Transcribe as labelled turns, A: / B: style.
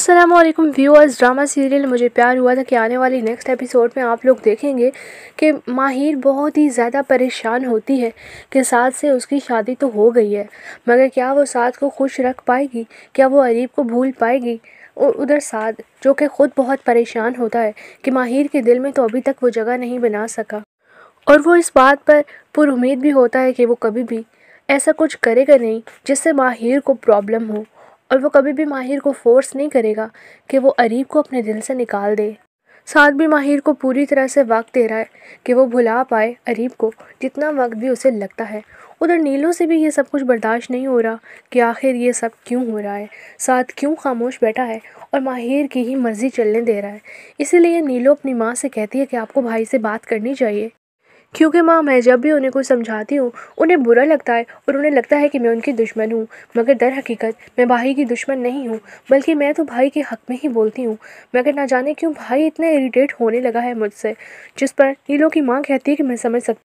A: Aslam viewers drama serial मुझे प्यार हुआ था कि आने वाली नेक्स्ट एपिसोड में आप लोग देखेंगे कि माहिर बहुत ही ज़्यादा परेशान होती है कि साथ से उसकी शादी तो हो गई है मगर क्या वो साथ को खुश रख पाएगी क्या वो अरीब को भूल पाएगी और उधर साथ जो कि ख़ुद बहुत परेशान होता है कि माहिर के दिल में तो अभी तक वो जगह नहीं बना सका और वो इस बात पर पुरुद भी होता है कि वो कभी भी ऐसा कुछ करेगा नहीं जिससे माहिर को प्रॉब्लम हो और वो कभी भी माहिर को फ़ोर्स नहीं करेगा कि वो अरीब को अपने दिल से निकाल दे साथ भी माहिर को पूरी तरह से वक्त दे रहा है कि वो भुला पाए अरीब को जितना वक्त भी उसे लगता है उधर नीलों से भी ये सब कुछ बर्दाश्त नहीं हो रहा कि आखिर ये सब क्यों हो रहा है साथ क्यों खामोश बैठा है और माहिर की ही मर्ज़ी चलने दे रहा है इसीलिए नीलो अपनी माँ से कहती है कि आपको भाई से बात करनी चाहिए क्योंकि माँ मैं जब भी उन्हें कुछ समझाती हूँ उन्हें बुरा लगता है और उन्हें लगता है कि मैं उनकी दुश्मन हूँ मगर दर हकीकत मैं भाई की दुश्मन नहीं हूँ बल्कि मैं तो भाई के हक़ में ही बोलती हूँ मगर ना जाने क्यों भाई इतना इरीटेट होने लगा है मुझसे जिस पर नीलों की माँ कहती है कि मैं समझ सकती